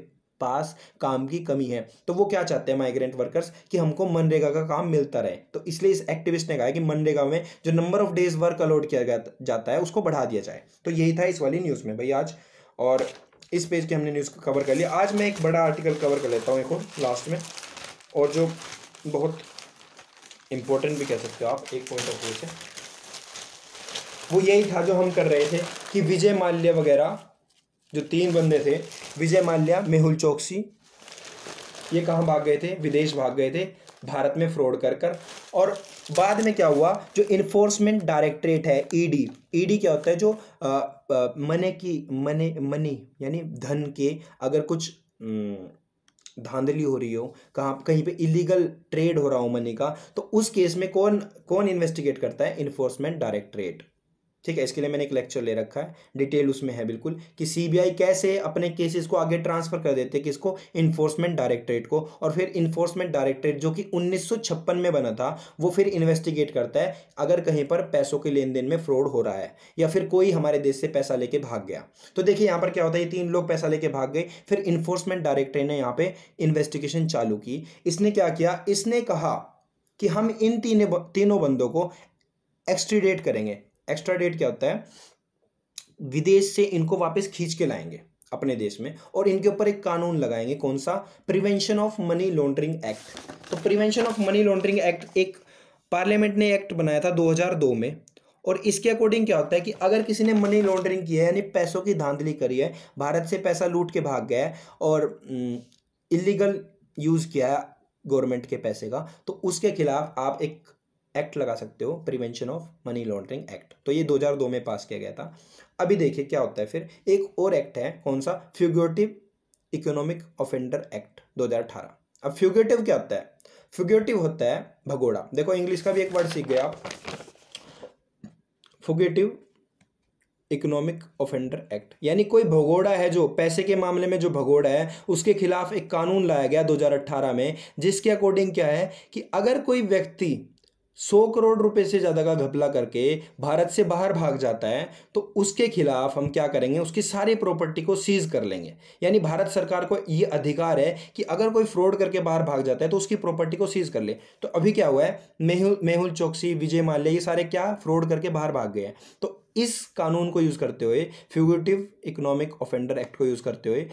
पास काम की कमी है तो वो क्या चाहते हैं माइग्रेंट वर्कर्स कि हमको मनरेगा का काम मिलता रहे तो इसलिए इस एक्टिविस्ट ने कहा कि मनरेगा में जो number of days work allot किया जाता है उसको बढ़ा दिया जाए तो यही था इस वाली न्यूज़ में भाई आज और इस पेज के हमने न्यूज़ को कवर कर लिया आज मैं एक बड़ा आर्टिकल कवर कर लेता हूँ एक लास्ट में और जो बहुत इम्पोर्टेंट भी कह सकते हो आप एक पॉइंट ऑफ व्यू से वो यही था जो हम कर रहे थे कि विजय माल्या वगैरह जो तीन बंदे थे विजय माल्या मेहुल चौकसी ये कहाँ भाग गए थे विदेश भाग गए थे भारत में फ्रॉड कर कर और बाद में क्या हुआ जो इन्फोर्समेंट डायरेक्टरेट है ईडी e ईडी e क्या होता है जो मने की मने मनी यानी धन के अगर कुछ धांधली हो रही हो कहाँ कहीं पे इलीगल ट्रेड हो रहा हो मनी का तो उस केस में कौन कौन इन्वेस्टिगेट करता है इन्फोर्समेंट डायरेक्टरेट ठीक है इसके लिए मैंने एक लेक्चर ले रखा है डिटेल उसमें है बिल्कुल कि सीबीआई कैसे अपने केसेस को आगे ट्रांसफर कर देते हैं किसको इन्फोर्समेंट डायरेक्टरेट को और फिर इन्फोर्समेंट डायरेक्टरेट जो कि उन्नीस में बना था वो फिर इन्वेस्टिगेट करता है अगर कहीं पर पैसों के लेन देन में फ्रॉड हो रहा है या फिर कोई हमारे देश से पैसा लेके भाग गया तो देखिए यहाँ पर क्या होता है ये तीन लोग पैसा लेके भाग गए फिर इन्फोर्समेंट डायरेक्टरेट ने यहाँ पे इन्वेस्टिगेशन चालू की इसने क्या किया इसने कहा कि हम इन तीनों तीनों बंदों को एक्सट्रीडेट करेंगे एक्स्ट्रा डेट क्या होता है विदेश से इनको वापस खींच के लाएंगे अपने देश में और इनके ऊपर एक कानून लगाएंगे कौन सा prevention of money laundering act तो prevention of money laundering act एक पार्लियामेंट ने एक्ट बनाया था 2002 में और इसके अकॉर्डिंग क्या होता है कि अगर किसी ने मनी लॉन्ड्रिंग की है यानी पैसों की धांधली करी है भारत से पैसा लूट के भाग गया है और इलीगल यूज़ किया है गवर्नमेंट के पैसे का तो उसके खिलाफ आप एक एक्ट लगा सकते हो prevention of money laundering act तो ये 2002 में पास किया गया था अभी देखिए क्या होता है फिर एक और एक्ट है कौन सा फ्यूगेटिव इकोनॉमिक ऑफेंडर एक्ट 2018 अब फ्यूगेटिव क्या होता है फ्यूगेटिव होता है भगोड़ा देखो इंग्लिश का भी एक वर्ड सीख गए आप फ्यूगेटिव इकोनॉमिक ऑफेंडर एक्ट यानी कोई भगोड़ा है जो पैसे के मामले में जो भगोड़ा है उसके खिलाफ एक कानून लाया गया 2018 में जिसके अकॉर्डिंग क्या है कि अगर कोई व्यक्ति सौ करोड़ रुपए से ज़्यादा का घपला करके भारत से बाहर भाग जाता है तो उसके खिलाफ हम क्या करेंगे उसकी सारी प्रॉपर्टी को सीज कर लेंगे यानी भारत सरकार को ये अधिकार है कि अगर कोई फ्रॉड करके बाहर भाग जाता है तो उसकी प्रॉपर्टी को सीज कर ले तो अभी क्या हुआ है मेहुल मेहुल चौकसी विजय माल्या ये सारे क्या फ्रॉड करके बाहर भाग गए हैं तो इस कानून को यूज़ करते हुए फ्यूगेटिव इकोनॉमिक ऑफेंडर एक्ट को यूज़ करते हुए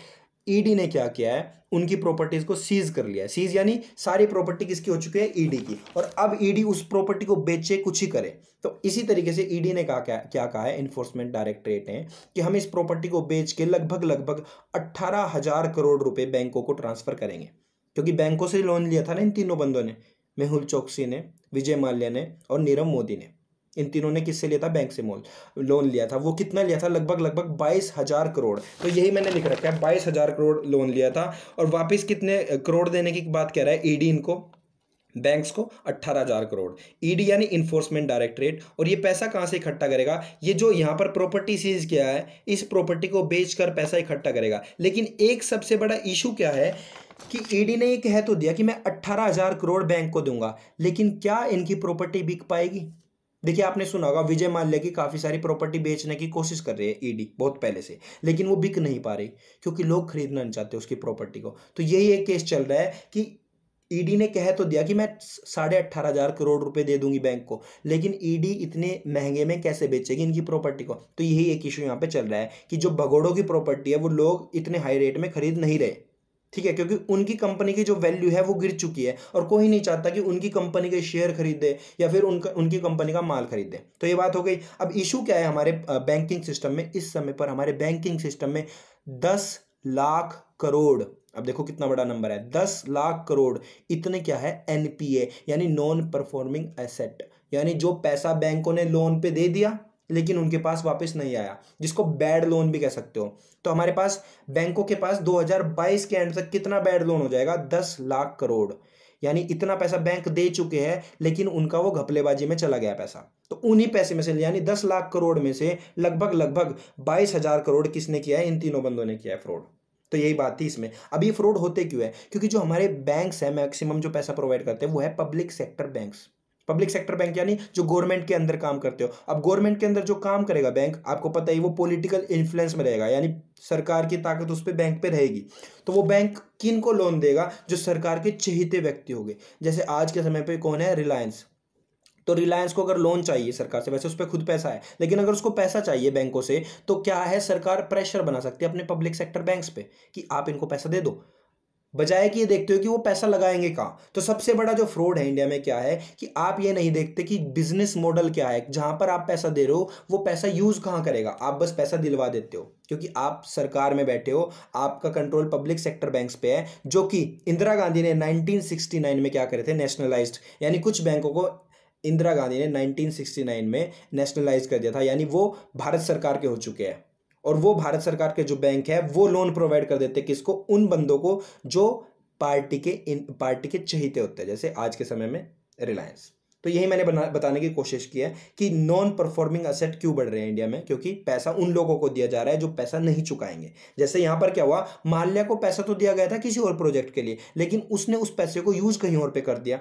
ईडी e ने क्या किया है उनकी प्रॉपर्टीज को सीज कर लिया है सीज यानी सारी प्रॉपर्टी किसकी हो चुकी है ईडी e की और अब ईडी e उस प्रॉपर्टी को बेचे कुछ ही करे तो इसी तरीके से ईडी ने कहा क्या क्या कहा है इन्फोर्समेंट डायरेक्टरेट ने कि हम इस प्रॉपर्टी को बेच के लगभग लगभग अट्ठारह हजार करोड़ रुपए बैंकों को ट्रांसफर करेंगे क्योंकि बैंकों से लोन लिया था ना इन तीनों बंदों ने मेहुल चौकसी ने विजय माल्या ने और नीरव मोदी ने इन तीनों ने किससे लिया था बैंक से मोल लोन लिया था वो कितना लिया था लगभग लगभग बाईस हज़ार करोड़ तो यही मैंने लिख रखा है बाईस हज़ार करोड़ लोन लिया था और वापस कितने करोड़ देने की बात कह रहा है ईडी e इनको बैंक्स को अट्ठारह हज़ार करोड़ ईडी e यानी इन्फोर्समेंट डायरेक्टरेट और ये पैसा कहाँ से इकट्ठा करेगा ये जो यहाँ पर प्रॉपर्टी सीज किया है इस प्रॉपर्टी को बेचकर पैसा इकट्ठा करेगा लेकिन एक सबसे बड़ा इशू क्या है कि ईडी e ने ये कह तो दिया कि मैं अट्ठारह हज़ार करोड़ बैंक को दूंगा लेकिन क्या इनकी प्रॉपर्टी बिक पाएगी देखिए आपने सुना होगा विजय माल्या की काफ़ी सारी प्रॉपर्टी बेचने की कोशिश कर रही है ईडी e बहुत पहले से लेकिन वो बिक नहीं पा रही क्योंकि लोग खरीदना नहीं चाहते उसकी प्रॉपर्टी को तो यही एक केस चल रहा है कि ईडी e ने कह तो दिया कि मैं साढ़े अट्ठारह हज़ार करोड़ रुपए दे दूंगी बैंक को लेकिन ईडी e इतने महंगे में कैसे बेचेगी इनकी प्रॉपर्टी को तो यही एक इशू यहाँ पे चल रहा है कि जो भगोड़ों की प्रॉपर्टी है वो लोग इतने हाई रेट में खरीद नहीं रहे ठीक है क्योंकि उनकी कंपनी की जो वैल्यू है वो गिर चुकी है और कोई नहीं चाहता कि उनकी कंपनी के शेयर खरीदे या फिर उनका उनकी कंपनी का माल खरीदे तो ये बात हो गई अब इशू क्या है हमारे बैंकिंग सिस्टम में इस समय पर हमारे बैंकिंग सिस्टम में दस लाख करोड़ अब देखो कितना बड़ा नंबर है दस लाख करोड़ इतने क्या है एनपीए यानी नॉन परफॉर्मिंग एसेट यानी जो पैसा बैंकों ने लोन पे दे दिया लेकिन उनके पास वापस नहीं आया जिसको बैड लोन भी कह सकते हो तो हमारे पास बैंकों के पास 2022 के एंड तक कितना बैड लोन हो जाएगा 10 लाख करोड़ यानी इतना पैसा बैंक दे चुके हैं लेकिन उनका वो घपलेबाजी में चला गया पैसा तो उन्हीं पैसे में से यानी दस लाख करोड़ में से लगभग लगभग बाईस करोड़ किसने किया है इन तीनों बंदों ने किया है फ्रॉड तो यही बात थी इसमें अभी फ्रॉड होते क्यों है क्योंकि जो हमारे बैंक्स हैं मैक्सिमम जो पैसा प्रोवाइड करते हैं वो है public sector banks public sector bank यानी जो गवर्नमेंट के अंदर काम करते हो अब गवर्नमेंट के अंदर जो काम करेगा बैंक आपको पता ही वो पॉलिटिकल इन्फ्लुएंस में रहेगा यानी सरकार की ताकत उस पर बैंक पे रहेगी तो वो बैंक किन को लोन देगा जो सरकार के चहिते व्यक्ति गए जैसे आज के समय पर कौन है रिलायंस तो रिलायंस को अगर लोन चाहिए सरकार से वैसे उस पर खुद पैसा है लेकिन अगर उसको पैसा चाहिए बैंकों से तो क्या है सरकार प्रेशर बना सकती है अपने पब्लिक सेक्टर बैंक्स पे कि आप इनको पैसा दे दो बजाय कि ये देखते हो कि वो पैसा लगाएंगे कहाँ तो सबसे बड़ा जो फ्रॉड है इंडिया में क्या है कि आप ये नहीं देखते कि बिजनेस मॉडल क्या है जहाँ पर आप पैसा दे रहे हो वो पैसा यूज़ कहाँ करेगा आप बस पैसा दिलवा देते हो क्योंकि आप सरकार में बैठे हो आपका कंट्रोल पब्लिक सेक्टर बैंक्स पे है जो कि इंदिरा गांधी ने 1969 में क्या करे थे नेशनलाइज्ड यानी कुछ बैंकों को इंदिरा गांधी ने 1969 में नेशनलाइज कर दिया था यानी वो भारत सरकार के हो चुके हैं और वो भारत सरकार के जो बैंक है वो लोन प्रोवाइड कर देते किसको उन बंदों को जो पार्टी के इन पार्टी के चहीते होते हैं जैसे आज के समय में रिलायंस तो यही मैंने बताने की कोशिश की है कि नॉन परफॉर्मिंग असेट क्यों बढ़ रहे हैं इंडिया में क्योंकि पैसा उन लोगों को दिया जा रहा है जो पैसा नहीं चुकाएंगे जैसे यहां पर क्या हुआ माल्या को पैसा तो दिया गया था किसी और प्रोजेक्ट के लिए लेकिन उसने उस पैसे को यूज़ कहीं और पे कर दिया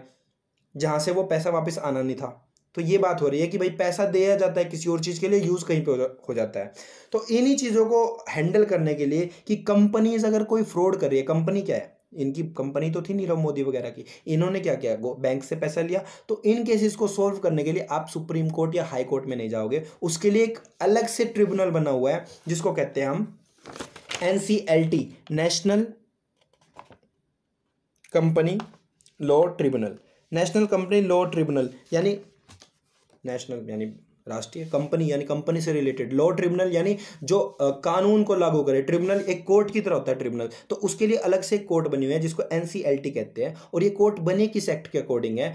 जहां से वो पैसा वापस आना नहीं था तो ये बात हो रही है कि भाई पैसा दिया जाता है किसी और चीज़ के लिए यूज़ कहीं पे हो जाता है तो इन्हीं चीज़ों को हैंडल करने के लिए कि कंपनीज अगर कोई फ्रॉड कर रही है कंपनी क्या है इनकी कंपनी तो थी नीरव मोदी वगैरह की इन्होंने क्या किया बैंक से पैसा लिया तो इन केसेस को सॉल्व करने के लिए आप सुप्रीम कोर्ट या हाई कोर्ट में नहीं जाओगे उसके लिए एक अलग से ट्रिब्यूनल बना हुआ है जिसको कहते हैं हम N C L T national company law tribunal national company law tribunal यानी नेशनल यानी राष्ट्रीय कंपनी यानी कंपनी से रिलेटेड लॉ ट्रिब्यूनल यानी जो कानून को लागू करे ट्रिब्यूनल एक कोर्ट की तरह होता है ट्रिब्यूनल तो उसके लिए अलग से कोर्ट बनी हुई है जिसको एनसीएलटी कहते हैं और ये कोर्ट बने किस एक्ट के अकॉर्डिंग है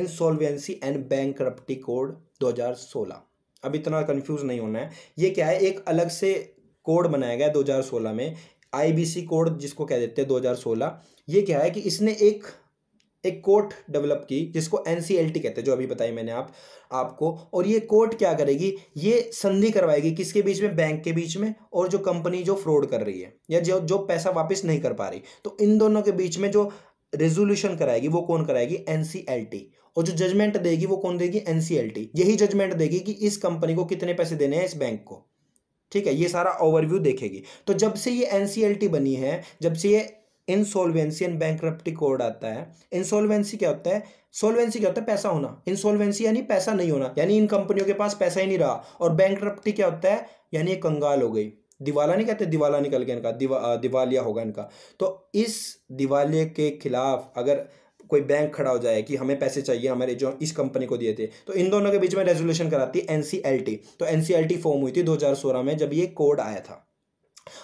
इंसॉल्वेंसी एंड बैंक कोड सोलह अब इतना कंफ्यूज नहीं होना है ये क्या है एक अलग से कोड बनाया गया सोलह में सी कोड जिसको कह देते हैं सोलह ये क्या है कि इसने एक एक कोर्ट डेवलप की जिसको एन कहते हैं जो अभी बताई मैंने आप आपको और ये कोर्ट क्या करेगी ये संधि करवाएगी किसके बीच में बैंक के बीच में और जो कंपनी जो फ्रॉड कर रही है या जो जो पैसा वापस नहीं कर पा रही तो इन दोनों के बीच में जो रेजोल्यूशन कराएगी वो कौन कराएगी एन और जो जजमेंट देगी वो कौन देगी एन यही जजमेंट देगी कि इस कंपनी को कितने पैसे देने हैं इस बैंक को ठीक है ये सारा ओवरव्यू देखेगी तो जब से ये एन बनी है जब से ये इंसॉल्वेंसी एंड बैंक कोड आता है इंसॉल्वेंसी क्या होता है सोलवेंसी क्या होता है पैसा होना इंसॉल्वेंसी यानी पैसा नहीं होना यानी इन कंपनियों के पास पैसा ही नहीं रहा और बैंक क्या होता है यानी कंगाल हो गई दिवाला नहीं कहते दिवाला निकल गया इनका दिवा दिवालिया होगा इनका तो इस दिवालिया के खिलाफ अगर कोई बैंक खड़ा हो जाए कि हमें पैसे चाहिए हमारे जो इस कंपनी को दिए थे तो इन दोनों के बीच में रेजोल्यूशन कराती है एनसीएलटी तो एनसीएलटी फॉर्म हुई थी 2016 में जब ये कोड आया था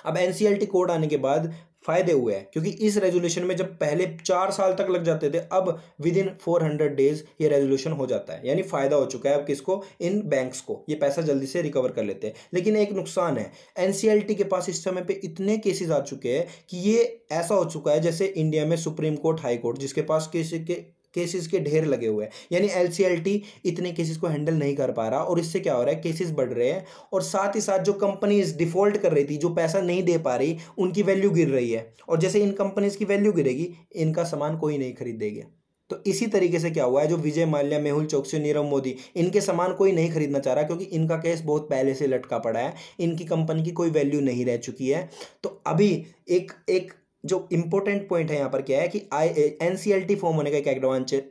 अब एनसीएलटी कोड आने के बाद फायदे हुए हैं क्योंकि इस रेजोल्यूशन में जब पहले चार साल तक लग जाते थे अब within four hundred days ये रेजोल्यूशन हो जाता है यानी फायदा हो चुका है अब किसको इन बैंक्स को ये पैसा जल्दी से रिकवर कर लेते हैं लेकिन एक नुकसान है एनसीएलटी के पास इस समय पर इतने केसेज आ चुके हैं कि ये ऐसा हो चुका है जैसे इंडिया में सुप्रीम कोर्ट हाई कोर्ट जिसके पास केस के केसेस के ढेर लगे हुए हैं यानी एल इतने केसेस को हैंडल नहीं कर पा रहा और इससे क्या हो रहा है केसेस बढ़ रहे हैं और साथ ही साथ जो कंपनीज डिफॉल्ट कर रही थी जो पैसा नहीं दे पा रही उनकी वैल्यू गिर रही है और जैसे इन कंपनीज की वैल्यू गिरेगी इनका सामान कोई नहीं खरीदेगा तो इसी तरीके से क्या हुआ है जो विजय माल्या मेहुल चौकसी नीरव मोदी इनके सामान कोई नहीं खरीदना चाह रहा क्योंकि इनका केस बहुत पहले से लटका पड़ा है इनकी कंपनी की कोई वैल्यू नहीं रह चुकी है तो अभी एक एक जो इंपॉर्टेंट पॉइंट है यहाँ पर क्या है कि I N C L T form होने का एक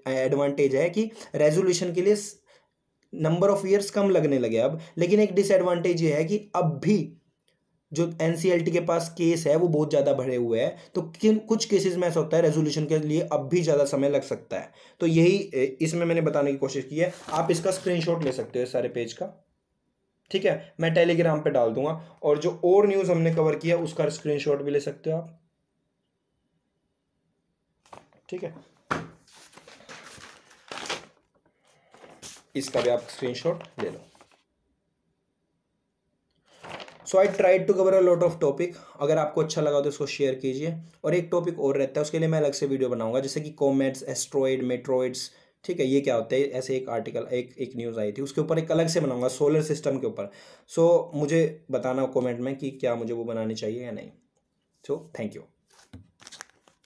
एडवांटेज है कि रेजोल्यूशन के लिए नंबर ऑफ ईयर्स कम लगने लगे अब लेकिन एक डिसएडवांटेज ये है कि अब भी जो एन के पास केस है वो बहुत ज़्यादा भरे हुए हैं तो किन कुछ केसेस में ऐसा होता है रेजोल्यूशन के लिए अब भी ज़्यादा समय लग सकता है तो यही इसमें मैंने बताने की कोशिश की है आप इसका स्क्रीनशॉट ले सकते हो इस सारे पेज का ठीक है मैं टेलीग्राम पे डाल दूंगा और जो और न्यूज़ हमने कवर किया उसका स्क्रीनशॉट भी ले सकते हो आप ठीक है इसका भी आप स्क्रीनशॉट ले लो so I try to cover a lot of topic अगर आपको अच्छा लगा तो इसको शेयर कीजिए और एक टॉपिक और रहता है उसके लिए मैं अलग से वीडियो बनाऊंगा जैसे कि कॉमेट्स एस्ट्रॉइड मेट्रॉइड्स ठीक है ये क्या होता है ऐसे एक आर्टिकल एक एक न्यूज़ आई थी उसके ऊपर एक अलग से बनाऊंगा सोलर सिस्टम के ऊपर सो so, मुझे बताना कमेंट में कि क्या मुझे वो बनानी चाहिए या नहीं सो थैंक यू